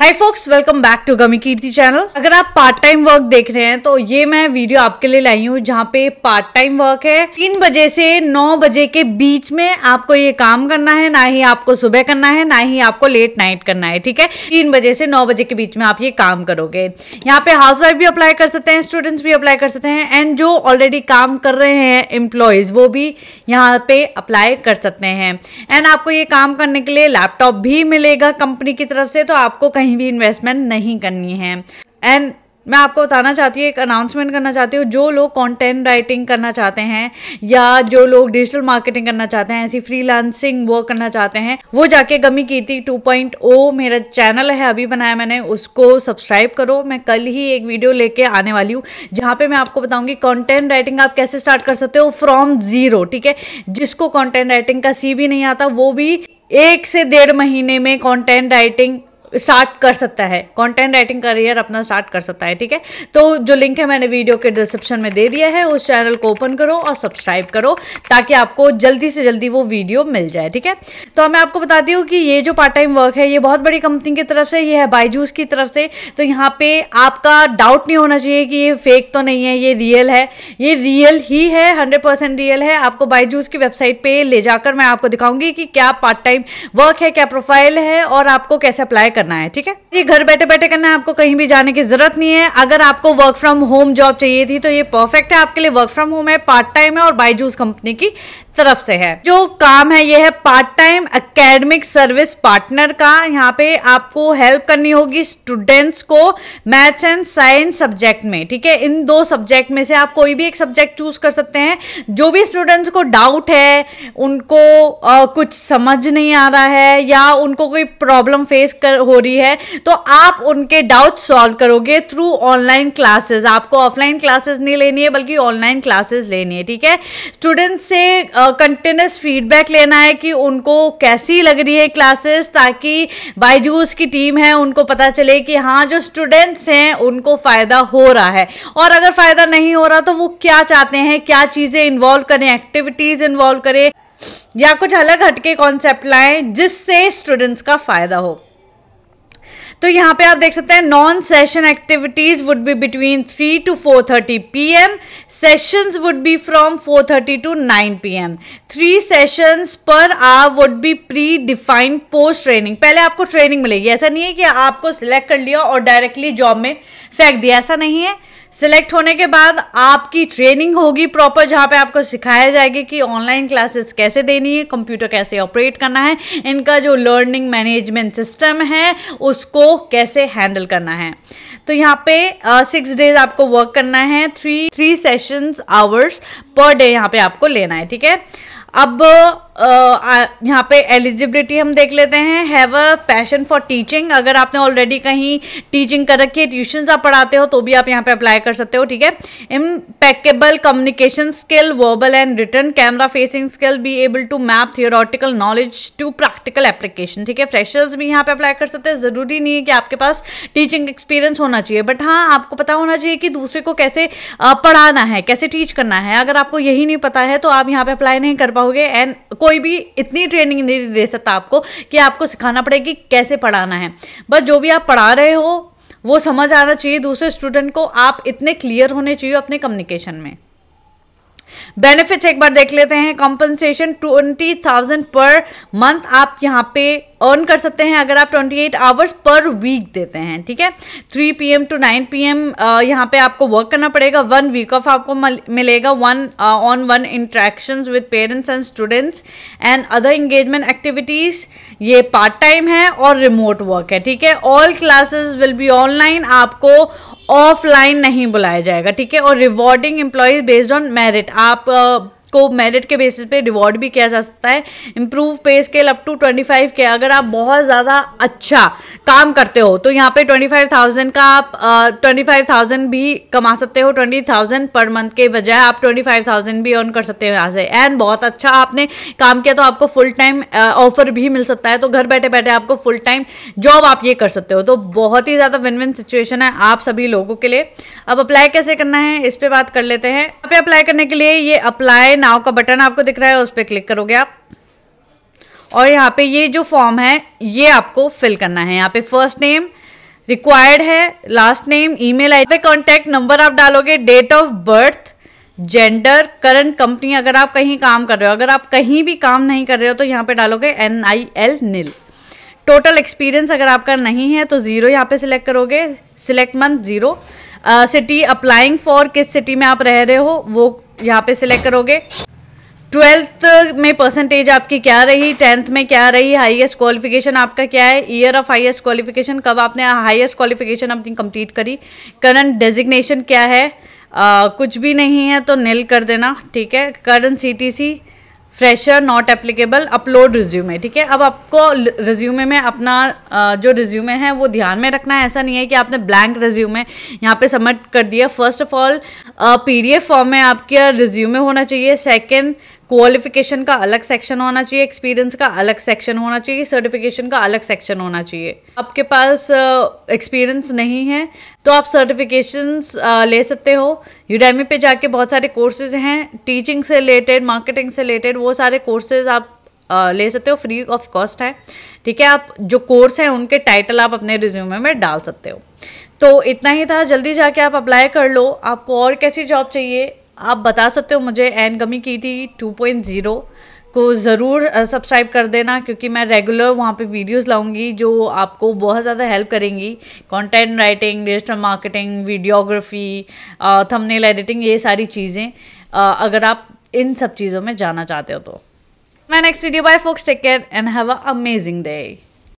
hi folks welcome back to gummy Kirti channel अगर आप part time work देख रहे हैं तो ये मैं वीडियो आपके लिए लाई हूँ जहाँ पे पार्ट टाइम वर्क है तीन बजे से नौ बजे के बीच में आपको ये काम करना है ना ही आपको सुबह करना है ना ही आपको लेट नाइट करना है ठीक है तीन बजे से नौ बजे के बीच में आप ये काम करोगे यहाँ पे हाउस भी अप्लाई कर सकते हैं स्टूडेंट्स भी अप्लाई कर सकते हैं एंड जो ऑलरेडी काम कर रहे हैं एम्प्लॉयज वो भी यहाँ पे अप्लाई कर सकते हैं एंड आपको ये काम करने के लिए लैपटॉप भी मिलेगा कंपनी की तरफ से तो आपको कहीं कहीं भी इन्वेस्टमेंट नहीं करनी है एंड मैं आपको बताना चाहती हूँ एक अनाउंसमेंट करना चाहती हूँ जो लोग कंटेंट राइटिंग करना चाहते हैं या जो लोग डिजिटल मार्केटिंग करना चाहते हैं ऐसी फ्रीलांसिंग वर्क करना चाहते हैं वो जाके गमी कीर्ति 2.0 मेरा चैनल है अभी बनाया मैंने उसको सब्सक्राइब करो मैं कल ही एक वीडियो लेके आने वाली हूँ जहाँ पर मैं आपको बताऊँगी कॉन्टेंट राइटिंग आप कैसे स्टार्ट कर सकते हो फ्रॉम जीरो ठीक है जिसको कॉन्टेंट राइटिंग का सी भी नहीं आता वो भी एक से डेढ़ महीने में कंटेंट राइटिंग स्टार्ट कर सकता है कंटेंट राइटिंग करियर अपना स्टार्ट कर सकता है ठीक है तो जो लिंक है मैंने वीडियो के डिस्क्रिप्शन में दे दिया है उस चैनल को ओपन करो और सब्सक्राइब करो ताकि आपको जल्दी से जल्दी वो वीडियो मिल जाए ठीक है तो मैं आपको बताती हूँ कि ये जो पार्ट टाइम वर्क है ये बहुत बड़ी कंपनी की तरफ से ये है बाईजूस की तरफ से तो यहाँ पर आपका डाउट नहीं होना चाहिए कि ये फेक तो नहीं है ये रियल है ये रियल ही है हंड्रेड परसेंट रियल है आपको बाईजूस की वेबसाइट पर ले जाकर मैं आपको दिखाऊंगी कि क्या पार्ट टाइम वर्क है क्या प्रोफाइल है और आपको कैसे अप्लाई करना है ठीक है ये घर बैठे बैठे करना है आपको कहीं भी जाने की जरूरत नहीं है अगर आपको वर्क फ्रॉम होम जॉब चाहिए थी तो ये परफेक्ट है आपके लिए वर्क फ्रॉम होम है पार्ट टाइम है और बाईजूस कंपनी की तरफ से है जो काम है ये है part time academic service partner का यहाँ पे आपको हेल्प करनी होगी स्टूडेंट्स को मैथ्स एंड साइंस सब्जेक्ट में ठीक है इन दो सब्जेक्ट में से आप कोई भी एक सब्जेक्ट चूज कर सकते हैं जो भी स्टूडेंट्स को डाउट है उनको आ, कुछ समझ नहीं आ रहा है या उनको कोई प्रॉब्लम फेस कर हो रही है तो आप उनके डाउट सॉल्व करोगे थ्रू ऑनलाइन क्लासेस आपको ऑफलाइन क्लासेस नहीं लेनी है बल्कि ऑनलाइन क्लासेस लेनी है ठीक है स्टूडेंट से कंटिन्यूस फीडबैक लेना है कि उनको कैसी लग रही है क्लासेस ताकि बायजूस की टीम है उनको पता चले कि हाँ जो स्टूडेंट्स हैं उनको फ़ायदा हो रहा है और अगर फ़ायदा नहीं हो रहा तो वो क्या चाहते हैं क्या चीज़ें इन्वॉल्व करें एक्टिविटीज़ इन्वॉल्व करें या कुछ अलग हटके कॉन्सेप्ट लाएं जिससे स्टूडेंट्स का फ़ायदा हो तो यहाँ पे आप देख सकते हैं non session activities would be between three to four thirty P M session would be from four thirty to nine P M three session पर आ would be predefined post training पहले आपको ट्रेनिंग मिलेगी ऐसा नहीं है कि आपको सिलेक्ट कर लिया और डायरेक्टली जॉब में फेंक दिया ऐसा नहीं है सिलेक्ट होने के बाद आपकी ट्रेनिंग होगी प्रॉपर जहाँ पे आपको सिखाया जाएगा कि ऑनलाइन क्लासेस कैसे देनी है कंप्यूटर कैसे ऑपरेट करना है इनका जो लर्निंग मैनेजमेंट सिस्टम है उसको कैसे हैंडल करना है तो यहाँ पे सिक्स uh, डेज आपको वर्क करना है three three sessions hours per day यहाँ पे आपको लेना है ठीक है अब यहाँ पे एलिजिबिलिटी हम देख लेते हैं have a passion for teaching अगर आपने ऑलरेडी कहीं टीचिंग कर रखी है ट्यूशन आप पढ़ाते हो तो भी आप यहाँ पे अप्लाई कर सकते हो ठीक है impeccable communication skill verbal and written camera facing skill be able to map theoretical knowledge to practical application ठीक है फ्रेशर्स भी यहाँ पे अप्लाई कर सकते हैं ज़रूरी नहीं है कि आपके पास टीचिंग एक्सपीरियंस होना चाहिए बट हाँ आपको पता होना चाहिए कि दूसरे को कैसे पढ़ाना है कैसे टीच करना है अगर आपको यही नहीं पता है तो आप यहाँ पे अप्लाई नहीं कर पाओगे एंड कोई भी इतनी ट्रेनिंग नहीं दे सकता आपको कि आपको सिखाना पड़ेगा कि कैसे पढ़ाना है बस जो भी आप पढ़ा रहे हो वो समझ आना चाहिए दूसरे स्टूडेंट को आप इतने क्लियर होने चाहिए अपने कम्युनिकेशन में बेनिफिट्स एक बार देख लेते हैं compensation twenty thousand per month आप यहाँ पे अर्न कर सकते हैं अगर आप 28 आवर्स पर वीक देते हैं ठीक है 3 M to nine P M यहाँ पे आपको वर्क करना पड़ेगा वन वीक ऑफ आपको मिलेगा one on one interaction with parents and students and other engagement activities ये पार्ट टाइम है और रिमोट वर्क है ठीक है all classes will be online आपको ऑफलाइन नहीं बुलाया जाएगा ठीक है और rewarding employees based on merit आप को मेरिट के बेसिस पे रिवॉर्ड भी किया जा सकता है improve pay scale up to twenty five K अगर आप बहुत ज़्यादा अच्छा काम करते हो तो यहाँ पे ट्वेंटी फाइव थाउजेंड का आप ट्वेंटी फाइव थाउजेंड भी कमा सकते हो ट्वेंटी थाउजेंड पर मंथ के बजाय आप ट्वेंटी फाइव थाउजेंड भी अर्न कर सकते हो यहाँ से एंड बहुत अच्छा आपने काम किया तो आपको फुल टाइम ऑफर भी मिल सकता है तो घर बैठे बैठे आपको फुल टाइम जॉब आप ये कर सकते हो तो बहुत ही ज़्यादा विन विन सिचुएशन है आप सभी लोगों के लिए अब अप्लाई कैसे करना है इस पर बात कर लेते हैं यहाँ पे अप्लाई करने के लिए ये अप्लाई नाव का बटन आपको दिख रहा है उस पर क्लिक करोगे आप और यहाँ पे ये जो फॉर्म है ये आपको फिल करना है यहाँ पे फर्स्ट नेम रिक्वायर्ड है लास्ट नेम ईमेल आई पे कॉन्टैक्ट नंबर आप डालोगे date of birth gender current company अगर आप कहीं काम कर रहे हो अगर आप कहीं भी काम नहीं कर रहे हो तो यहाँ पे डालोगे N I L nil total experience अगर आपका नहीं है तो ज़ीरो यहाँ पे सिलेक्ट करोगे select month zero city applying for किस सिटी में आप रह रहे हो वो यहाँ पे सिलेक्ट करोगे ट्वेल्थ में परसेंटेज आपकी क्या रही टेंथ में क्या रही हाईएस्ट क्वालिफिकेशन आपका क्या है ईयर ऑफ हाईएस्ट क्वालिफिकेशन कब आपने हाईएस्ट क्वालिफिकेशन अपनी कंप्लीट करी करंट डेजिग्नेशन क्या है आ, कुछ भी नहीं है तो नील कर देना ठीक है current C fresher not applicable upload resume ठीक है अब आपको रिज्यूमे में अपना जो रिज्यूमे है वो ध्यान में रखना है ऐसा नहीं है कि आपने ब्लैंक रिज्यूमे यहाँ पे सबमिट कर दिया first of all PDF form में आपके रिज्यूमे होना चाहिए सेकंड क्वालिफिकेशन का अलग सेक्शन होना चाहिए एक्सपीरियंस का अलग सेक्शन होना चाहिए सर्टिफिकेशन का अलग सेक्शन होना चाहिए आपके पास एक्सपीरियंस नहीं है तो आप सर्टिफिकेशंस uh, ले सकते हो यूडेमी पे जाके बहुत सारे कोर्सेज हैं टीचिंग से रिलेटेड मार्केटिंग से रिलेटेड वो सारे कोर्सेज आप आ, uh, ले सकते हो फ्री ऑफ कॉस्ट है ठीक है आप जो कोर्स हैं उनके टाइटल आप अपने रिज्यूमे में डाल सकते हो तो इतना ही था जल्दी जाके आप अप्लाई कर लो आपको और कैसी जॉब चाहिए आप बता सकते हो मुझे एन गमी की थी टू पॉइंट ज़ीरो को ज़रूर सब्सक्राइब कर देना क्योंकि मैं रेगुलर वहाँ पे वीडियोस लाऊंगी जो आपको बहुत ज़्यादा हेल्प करेंगी content writing digital marketing videography thumbnail editing ये सारी चीज़ें अगर आप इन सब चीज़ों में जाना चाहते हो तो मैं next video bye folks take care and have a amazing day